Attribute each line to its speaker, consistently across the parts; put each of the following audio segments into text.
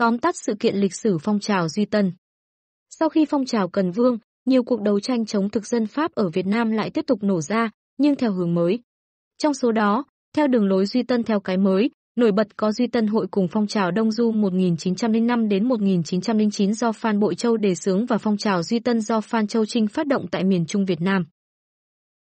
Speaker 1: Tóm tắt sự kiện lịch sử phong trào Duy Tân Sau khi phong trào Cần Vương, nhiều cuộc đấu tranh chống thực dân Pháp ở Việt Nam lại tiếp tục nổ ra, nhưng theo hướng mới. Trong số đó, theo đường lối Duy Tân theo cái mới, nổi bật có Duy Tân hội cùng phong trào Đông Du 1905 đến 1909 do Phan Bội Châu đề xướng và phong trào Duy Tân do Phan Châu Trinh phát động tại miền Trung Việt Nam.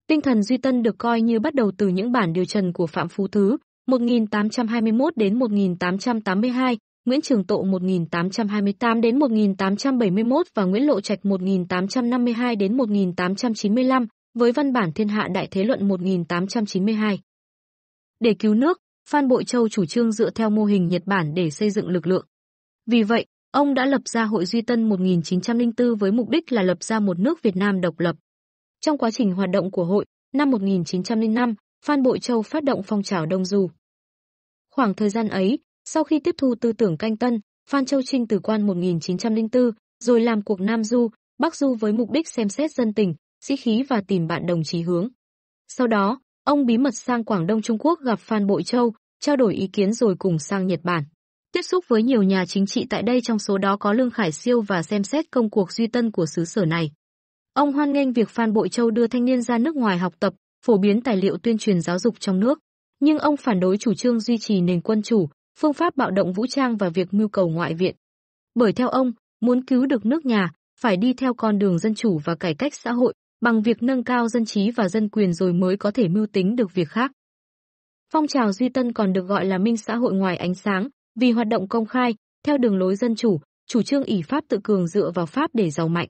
Speaker 1: Tinh thần Duy Tân được coi như bắt đầu từ những bản điều trần của Phạm Phú Thứ, 1821 đến 1882, Nguyễn Trường Tộ 1828 đến 1871 và Nguyễn Lộ Trạch 1852 đến 1895 với văn bản Thiên Hạ Đại Thế Luận 1892. Để cứu nước, Phan Bội Châu chủ trương dựa theo mô hình Nhật Bản để xây dựng lực lượng. Vì vậy, ông đã lập ra Hội Duy Tân 1904 với mục đích là lập ra một nước Việt Nam độc lập. Trong quá trình hoạt động của hội, năm 1905, Phan Bội Châu phát động phong trào Đông Du. Khoảng thời gian ấy, sau khi tiếp thu tư tưởng canh tân, Phan Châu Trinh từ quan 1904, rồi làm cuộc Nam Du, Bắc Du với mục đích xem xét dân tình, sĩ khí và tìm bạn đồng chí hướng. Sau đó, ông bí mật sang Quảng Đông Trung Quốc gặp Phan Bội Châu, trao đổi ý kiến rồi cùng sang Nhật Bản. Tiếp xúc với nhiều nhà chính trị tại đây trong số đó có Lương Khải Siêu và xem xét công cuộc duy tân của xứ sở này. Ông hoan nghênh việc Phan Bội Châu đưa thanh niên ra nước ngoài học tập, phổ biến tài liệu tuyên truyền giáo dục trong nước. Nhưng ông phản đối chủ trương duy trì nền quân chủ, phương pháp bạo động vũ trang và việc mưu cầu ngoại viện. Bởi theo ông, muốn cứu được nước nhà, phải đi theo con đường dân chủ và cải cách xã hội, bằng việc nâng cao dân trí và dân quyền rồi mới có thể mưu tính được việc khác. Phong trào Duy Tân còn được gọi là minh xã hội ngoài ánh sáng, vì hoạt động công khai, theo đường lối dân chủ, chủ trương ỷ Pháp tự cường dựa vào Pháp để giàu mạnh.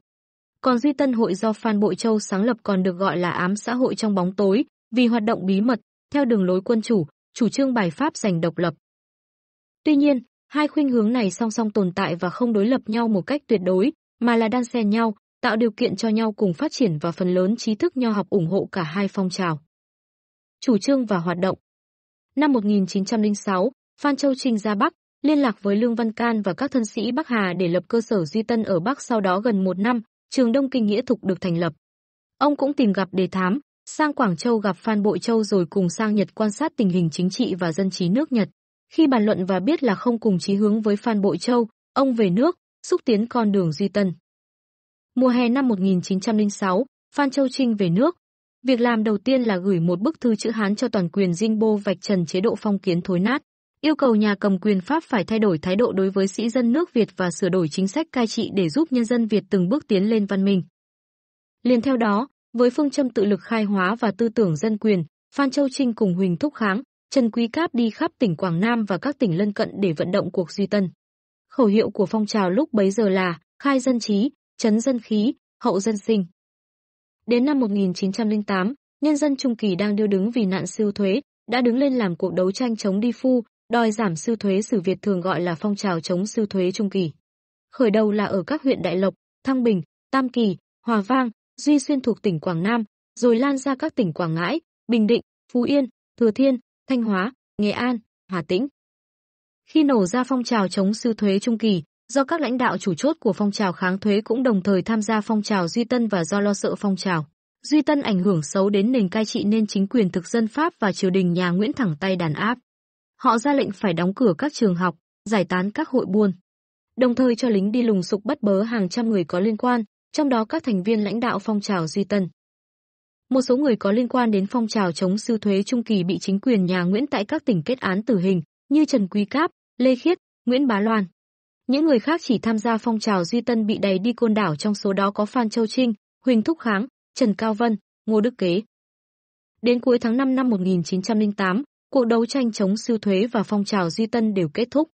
Speaker 1: Còn Duy Tân hội do Phan Bội Châu sáng lập còn được gọi là ám xã hội trong bóng tối, vì hoạt động bí mật, theo đường lối quân chủ, chủ trương bài Pháp giành độc lập, Tuy nhiên, hai khuynh hướng này song song tồn tại và không đối lập nhau một cách tuyệt đối, mà là đan xen nhau, tạo điều kiện cho nhau cùng phát triển và phần lớn trí thức nho học ủng hộ cả hai phong trào. Chủ trương và hoạt động Năm 1906, Phan Châu Trinh ra Bắc, liên lạc với Lương Văn Can và các thân sĩ Bắc Hà để lập cơ sở Duy Tân ở Bắc sau đó gần một năm, trường Đông Kinh Nghĩa Thục được thành lập. Ông cũng tìm gặp Đề Thám, sang Quảng Châu gặp Phan Bội Châu rồi cùng sang Nhật quan sát tình hình chính trị và dân trí nước Nhật. Khi bàn luận và biết là không cùng chí hướng với Phan Bội Châu, ông về nước, xúc tiến con đường duy tân. Mùa hè năm 1906, Phan Châu Trinh về nước. Việc làm đầu tiên là gửi một bức thư chữ Hán cho toàn quyền dinh bô vạch trần chế độ phong kiến thối nát, yêu cầu nhà cầm quyền Pháp phải thay đổi thái độ đối với sĩ dân nước Việt và sửa đổi chính sách cai trị để giúp nhân dân Việt từng bước tiến lên văn minh. Liên theo đó, với phương châm tự lực khai hóa và tư tưởng dân quyền, Phan Châu Trinh cùng Huỳnh Thúc Kháng, Trần Quý Cáp đi khắp tỉnh Quảng Nam và các tỉnh lân cận để vận động cuộc duy tân. Khẩu hiệu của phong trào lúc bấy giờ là khai dân trí, chấn dân khí, hậu dân sinh. Đến năm 1908, nhân dân Trung Kỳ đang điêu đứng vì nạn siêu thuế, đã đứng lên làm cuộc đấu tranh chống đi phu, đòi giảm siêu thuế sử Việt thường gọi là phong trào chống siêu thuế Trung Kỳ. Khởi đầu là ở các huyện Đại Lộc, Thăng Bình, Tam Kỳ, Hòa Vang, Duy Xuyên thuộc tỉnh Quảng Nam, rồi lan ra các tỉnh Quảng Ngãi, Bình Định, Phú Yên, Thừa Thiên, Thanh Hóa, Nghệ An, Hà Tĩnh. Khi nổ ra phong trào chống sư thuế trung kỳ, do các lãnh đạo chủ chốt của phong trào kháng thuế cũng đồng thời tham gia phong trào Duy Tân và do lo sợ phong trào. Duy Tân ảnh hưởng xấu đến nền cai trị nên chính quyền thực dân Pháp và triều đình nhà Nguyễn thẳng tay đàn áp. Họ ra lệnh phải đóng cửa các trường học, giải tán các hội buôn, đồng thời cho lính đi lùng sục bắt bớ hàng trăm người có liên quan, trong đó các thành viên lãnh đạo phong trào Duy Tân. Một số người có liên quan đến phong trào chống sưu thuế trung kỳ bị chính quyền nhà Nguyễn tại các tỉnh kết án tử hình, như Trần Quý Cáp, Lê Khiết, Nguyễn Bá Loan. Những người khác chỉ tham gia phong trào Duy Tân bị đẩy đi côn đảo trong số đó có Phan Châu Trinh, Huỳnh Thúc Kháng, Trần Cao Vân, Ngô Đức Kế. Đến cuối tháng 5 năm 1908, cuộc đấu tranh chống sưu thuế và phong trào Duy Tân đều kết thúc.